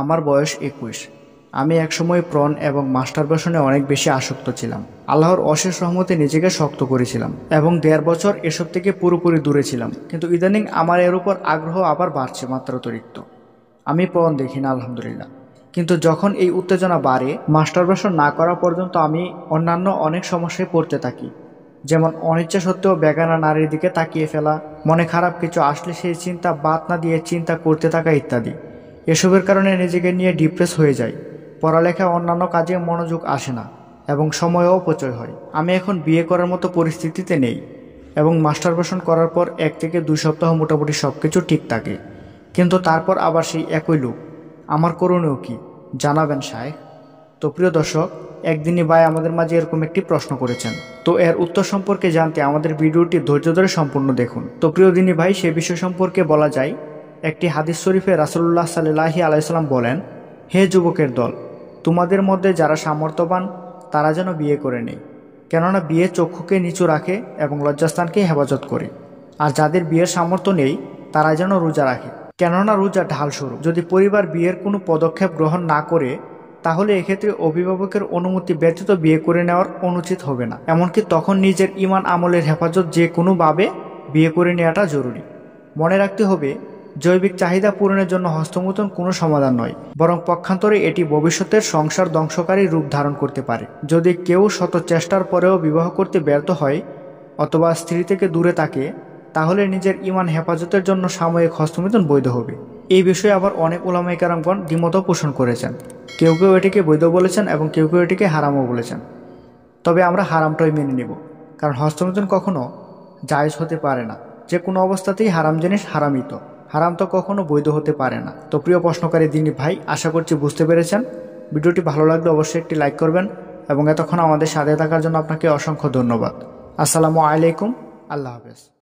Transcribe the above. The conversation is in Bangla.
আমার বয়স একুশ আমি একসময় প্রণ এবং মাস্টারবেশনে অনেক বেশি আসক্ত ছিলাম আল্লাহর অশেষ রহমতে নিজেকে শক্ত করেছিলাম এবং দেড় বছর এসব থেকে পুরোপুরি দূরে ছিলাম কিন্তু ইদানিং আমার এর উপর আগ্রহ আবার বাড়ছে মাত্রাতিরিক্ত আমি প্রণ দেখি না আলহামদুলিল্লাহ কিন্তু যখন এই উত্তেজনা বাড়ে মাস্টারবেশন না করা পর্যন্ত আমি অন্যান্য অনেক সমস্যায় পড়তে থাকি যেমন অনিচ্ছা সত্ত্বেও বেগানা নারীর দিকে তাকিয়ে ফেলা মনে খারাপ কিছু আসলে সেই চিন্তা বাদ না দিয়ে চিন্তা করতে থাকা ইত্যাদি এসবের কারণে নিজেকে নিয়ে ডিপ্রেস হয়ে যাই পড়ালেখা অন্যান্য কাজে মনোযোগ আসে না এবং সময়ও অপচয় হয় আমি এখন বিয়ে করার মতো পরিস্থিতিতে নেই এবং মাস্টারবেশন করার পর এক থেকে দুই সপ্তাহ মোটামুটি সব কিছু ঠিক থাকে কিন্তু তারপর আবার সেই একই লোক আমার করণীয় কি জানাবেন সাহেব তো প্রিয় দর্শক একদিনই ভাই আমাদের মাঝে এরকম একটি প্রশ্ন করেছেন তো এর উত্তর সম্পর্কে জানতে আমাদের ভিডিওটি ধৈর্য ধরে সম্পূর্ণ দেখুন তো প্রিয় দিনী ভাই সে বিষয় সম্পর্কে বলা যায় একটি হাদিস শরীফে রাসুল্লাহ সাল্লাহি আলাইসাল্লাম বলেন হে যুবকের দল তোমাদের মধ্যে যারা সামর্থ্যবান তারা যেন বিয়ে করে নেই কেননা বিয়ে চক্ষুকে নিচু রাখে এবং লজ্জাস্থানকে হেফাজত করে আর যাদের বিয়ের সামর্থ্য নেই তারা যেন রোজা রাখে কেননা রোজা ঢাল শুরু যদি পরিবার বিয়ের কোনো পদক্ষেপ গ্রহণ না করে তাহলে এক্ষেত্রে অভিভাবকের অনুমতি ব্যতীত বিয়ে করে নেওয়ার অনুচিত হবে না এমনকি তখন নিজের ইমান আমলের হেফাজত যে কোনোভাবে বিয়ে করে নেওয়াটা জরুরি মনে রাখতে হবে জৈবিক চাহিদা পূরণের জন্য হস্তমুতন কোনো সমাধান নয় বরং পক্ষান্তরে এটি ভবিষ্যতের সংসার ধ্বংসকারী রূপ ধারণ করতে পারে যদি কেউ শত চেষ্টার পরেও বিবাহ করতে ব্যর্থ হয় অথবা স্ত্রী থেকে দূরে থাকে তাহলে নিজের ইমান হেফাজতের জন্য সাময়িক হস্তমুতন বৈধ হবে এই বিষয়ে আবার অনেক ওলামাই কারামগণ দ্বিমত পোষণ করেছেন কেউ কেউ এটিকে বৈধ বলেছেন এবং কেউ কেউ এটিকে হারামও বলেছেন তবে আমরা হারামটাই মেনে নিব কারণ হস্তমুতন কখনো জায়জ হতে পারে না যে কোনো অবস্থাতেই হারাম জিনিস হারামিত হারাম তো কখনো বৈধ হতে পারে না তো প্রিয় প্রশ্নকারী দিনী ভাই আশা করছি বুঝতে পেরেছেন ভিডিওটি ভালো লাগলে অবশ্যই একটি লাইক করবেন এবং এতক্ষণ আমাদের সাথে থাকার জন্য আপনাকে অসংখ্য ধন্যবাদ আসসালামু আলাইকুম আল্লাহ হাফেজ